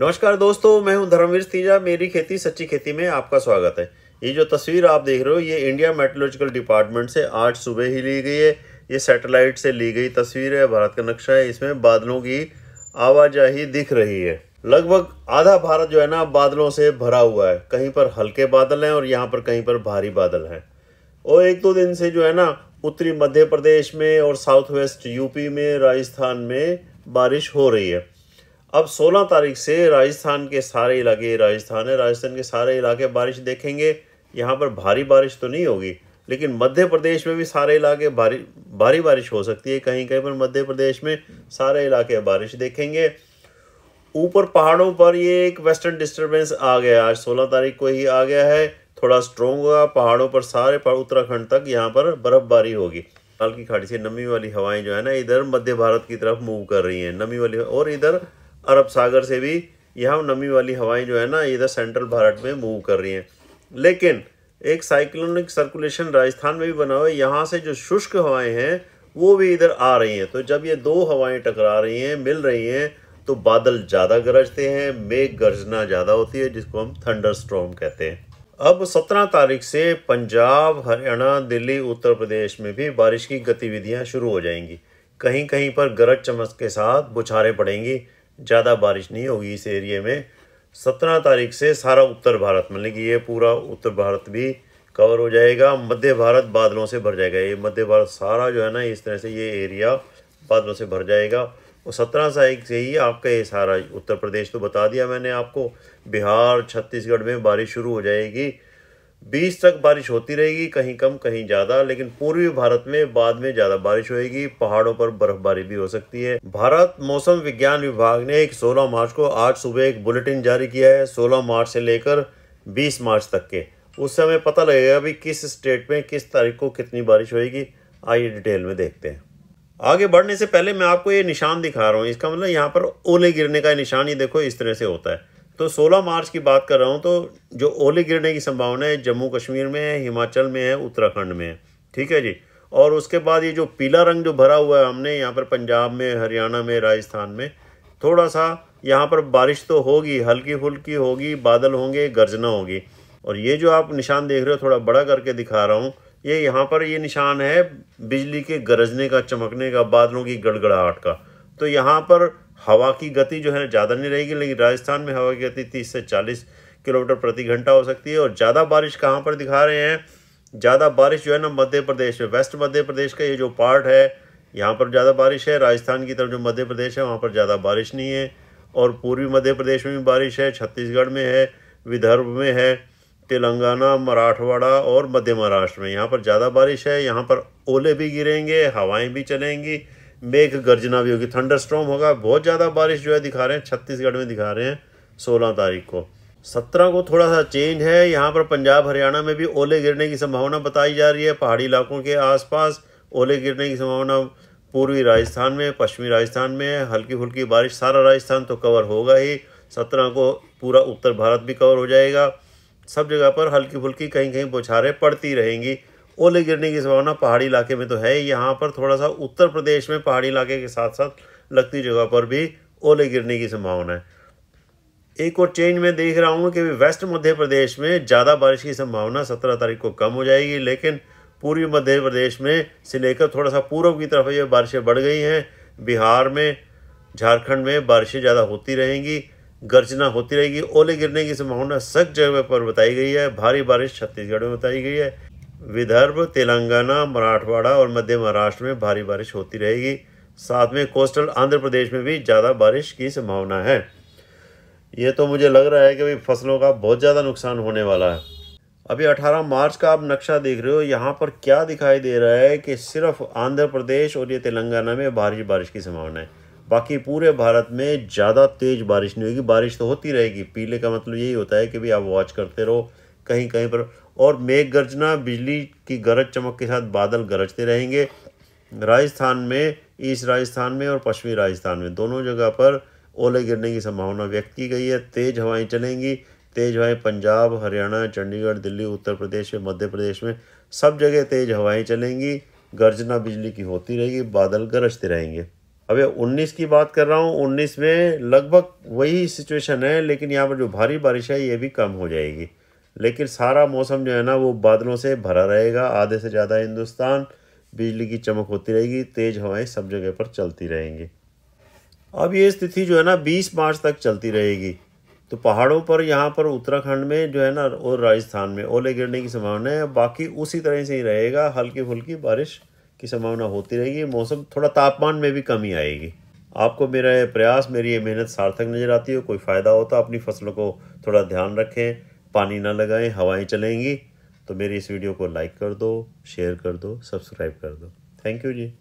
नमस्कार दोस्तों मैं हूं धर्मवीर तीजा मेरी खेती सच्ची खेती में आपका स्वागत है ये जो तस्वीर आप देख रहे हो ये इंडिया मेट्रोलॉजिकल डिपार्टमेंट से आज सुबह ही ली गई है ये सैटेलाइट से ली गई तस्वीर है भारत का नक्शा है इसमें बादलों की आवाजाही दिख रही है लगभग आधा भारत जो है ना बादलों से भरा हुआ है कहीं पर हल्के बादल हैं और यहाँ पर कहीं पर भारी बादल हैं और एक दो दिन से जो है ना उत्तरी मध्य प्रदेश में और साउथ वेस्ट यूपी में राजस्थान में बारिश हो रही है अब 16 तारीख से राजस्थान के सारे इलाके राजस्थान है राजस्थान के सारे इलाके बारिश देखेंगे यहाँ पर भारी बारिश तो नहीं होगी लेकिन मध्य प्रदेश में भी सारे इलाके भारी भारी बारिश हो सकती है कहीं कहीं पर मध्य प्रदेश में सारे इलाके बारिश देखेंगे ऊपर पहाड़ों पर ये एक वेस्टर्न डिस्टर्बेंस आ गया आज सोलह तारीख को ही आ गया है थोड़ा स्ट्रोंग होगा पहाड़ों पर सारे उत्तराखंड तक यहाँ पर बर्फबारी होगी काल की खाड़ी से नमी वाली हवाएं जो है ना इधर मध्य भारत की तरफ मूव कर रही हैं नमी वाली और इधर अरब सागर से भी यहाँ नमी वाली हवाएं जो है ना इधर सेंट्रल भारत में मूव कर रही हैं लेकिन एक साइक्लोनिक सर्कुलेशन राजस्थान में भी बना हुआ है यहाँ से जो शुष्क हवाएं हैं वो भी इधर आ रही हैं तो जब ये दो हवाएं टकरा रही हैं मिल रही हैं तो बादल ज़्यादा गरजते हैं मेघ गरजना ज़्यादा होती है जिसको हम थंडर स्ट्रॉम कहते हैं अब 17 तारीख से पंजाब हरियाणा दिल्ली उत्तर प्रदेश में भी बारिश की गतिविधियां शुरू हो जाएंगी कहीं कहीं पर गरज चमक के साथ बुछारें पड़ेंगी ज़्यादा बारिश नहीं होगी इस एरिए में सत्रह तारीख से सारा उत्तर भारत मतलब कि ये पूरा उत्तर भारत भी कवर हो जाएगा मध्य भारत बादलों से भर जाएगा ये मध्य भारत सारा जो है ना इस तरह से ये एरिया बादलों से भर जाएगा और सत्रह तारीख से ही आपका ये सारा उत्तर प्रदेश तो बता दिया मैंने आपको बिहार छत्तीसगढ़ में बारिश शुरू हो जाएगी बीस तक बारिश होती रहेगी कहीं कम कहीं ज़्यादा लेकिन पूर्वी भारत में बाद में ज़्यादा बारिश होगी पहाड़ों पर बर्फबारी भी हो सकती है भारत मौसम विज्ञान विभाग ने एक 16 मार्च को आज सुबह एक बुलेटिन जारी किया है 16 मार्च से लेकर 20 मार्च तक के उस समय पता लगेगा भी किस स्टेट में किस तारीख को कितनी बारिश होगी आइए डिटेल में देखते हैं आगे बढ़ने से पहले मैं आपको ये निशान दिखा रहा हूँ इसका मतलब यहाँ पर ओले गिरने का निशान ये देखो इस तरह से होता है तो 16 मार्च की बात कर रहा हूँ तो जो ओले गिरने की संभावना है जम्मू कश्मीर में है हिमाचल में है उत्तराखंड में है ठीक है जी और उसके बाद ये जो पीला रंग जो भरा हुआ है हमने यहाँ पर पंजाब में हरियाणा में राजस्थान में थोड़ा सा यहाँ पर बारिश तो होगी हल्की फुल्की होगी बादल होंगे गर्जना होगी और ये जो आप निशान देख रहे हो थोड़ा बड़ा करके दिखा रहा हूँ ये यहाँ पर ये निशान है बिजली के गरजने का चमकने का बादलों की गड़गड़ाहट का तो यहाँ पर हवा की गति जो है ज़्यादा नहीं रहेगी लेकिन राजस्थान में हवा की गति तीस से चालीस किलोमीटर प्रति घंटा हो सकती है और ज़्यादा बारिश कहाँ पर दिखा रहे हैं ज़्यादा बारिश जो है ना मध्य प्रदेश में वेस्ट मध्य प्रदेश का ये जो पार्ट है यहाँ पर ज़्यादा बारिश है राजस्थान की तरफ जो मध्य प्रदेश है वहाँ पर ज़्यादा बारिश नहीं है और पूर्वी मध्य प्रदेश में भी बारिश है छत्तीसगढ़ में है विदर्भ में है तेलंगाना मराठवाड़ा और मध्य महाराष्ट्र में यहाँ पर ज़्यादा बारिश है यहाँ पर ओले भी गिरेंगे हवाएं भी चलेंगी मेघ गर्जना भी होगी थंडर स्ट्रॉम होगा बहुत ज़्यादा बारिश जो है दिखा रहे हैं छत्तीसगढ़ में दिखा रहे हैं सोलह तारीख को सत्रह को थोड़ा सा चेंज है यहाँ पर पंजाब हरियाणा में भी ओले गिरने की संभावना बताई जा रही है पहाड़ी इलाकों के आसपास ओले गिरने की संभावना पूर्वी राजस्थान में पश्चिमी राजस्थान में हल्की फुल्की बारिश सारा राजस्थान तो कवर होगा ही सत्रह को पूरा उत्तर भारत भी कवर हो जाएगा सब जगह पर हल्की फुल्की कहीं कहीं बौछारें पड़ती रहेंगी ओले गिरने की संभावना पहाड़ी इलाके में तो है यहाँ पर थोड़ा सा उत्तर प्रदेश में पहाड़ी इलाके के साथ साथ लगती जगह पर भी ओले गिरने की संभावना है एक और चेंज मैं देख रहा हूँ कि वेस्ट मध्य प्रदेश में ज़्यादा बारिश की संभावना सत्रह तारीख को कम हो जाएगी लेकिन पूर्वी मध्य प्रदेश में से लेकर थोड़ा सा पूर्व की तरफ ये बारिशें बढ़ गई हैं बिहार में झारखंड में बारिशें ज़्यादा होती रहेंगी गर्जना होती रहेगी ओले गिरने की संभावना सख्त जगह पर बताई गई है भारी बारिश छत्तीसगढ़ में बताई गई है विदर्भ तेलंगाना मराठवाड़ा और मध्य महाराष्ट्र में भारी बारिश होती रहेगी साथ में कोस्टल आंध्र प्रदेश में भी ज़्यादा बारिश की संभावना है ये तो मुझे लग रहा है कि भाई फसलों का बहुत ज़्यादा नुकसान होने वाला है अभी 18 मार्च का आप नक्शा देख रहे हो यहाँ पर क्या दिखाई दे रहा है कि सिर्फ आंध्र प्रदेश और ये तेलंगाना में भारी बारिश की संभावना है बाकी पूरे भारत में ज़्यादा तेज़ बारिश नहीं होगी बारिश तो होती रहेगी पीले का मतलब यही होता है कि भाई आप वॉच करते रहो कहीं कहीं पर और मेघ गर्जना बिजली की गरज चमक के साथ बादल गरजते रहेंगे राजस्थान में ईस्ट राजस्थान में और पश्चिमी राजस्थान में दोनों जगह पर ओले गिरने की संभावना व्यक्त की गई है तेज़ हवाएं चलेंगी तेज़ हवाएं पंजाब हरियाणा चंडीगढ़ दिल्ली उत्तर प्रदेश में मध्य प्रदेश में सब जगह तेज़ हवाएं चलेंगी गर्जना बिजली की होती रहेगी बादल गरजते रहेंगे अब ये उन्नीस की बात कर रहा हूँ उन्नीस में लगभग वही सिचुएशन है लेकिन यहाँ पर जो भारी बारिश है ये भी कम हो जाएगी लेकिन सारा मौसम जो है ना वो बादलों से भरा रहेगा आधे से ज़्यादा हिंदुस्तान बिजली की चमक होती रहेगी तेज़ हवाएं सब जगह पर चलती रहेंगी अब ये स्थिति जो है ना 20 मार्च तक चलती रहेगी तो पहाड़ों पर यहाँ पर उत्तराखंड में जो है ना और राजस्थान में ओले गिरने की संभावना है बाकी उसी तरह से ही रहेगा हल्की फुल्की बारिश की संभावना होती रहेगी मौसम थोड़ा तापमान में भी कमी आएगी आपको मेरा ये प्रयास मेरी ये मेहनत सार्थक नज़र आती हो कोई फ़ायदा हो तो अपनी फसलों को थोड़ा ध्यान रखें पानी ना लगाएं हवाएं चलेंगी तो मेरी इस वीडियो को लाइक कर दो शेयर कर दो सब्सक्राइब कर दो थैंक यू जी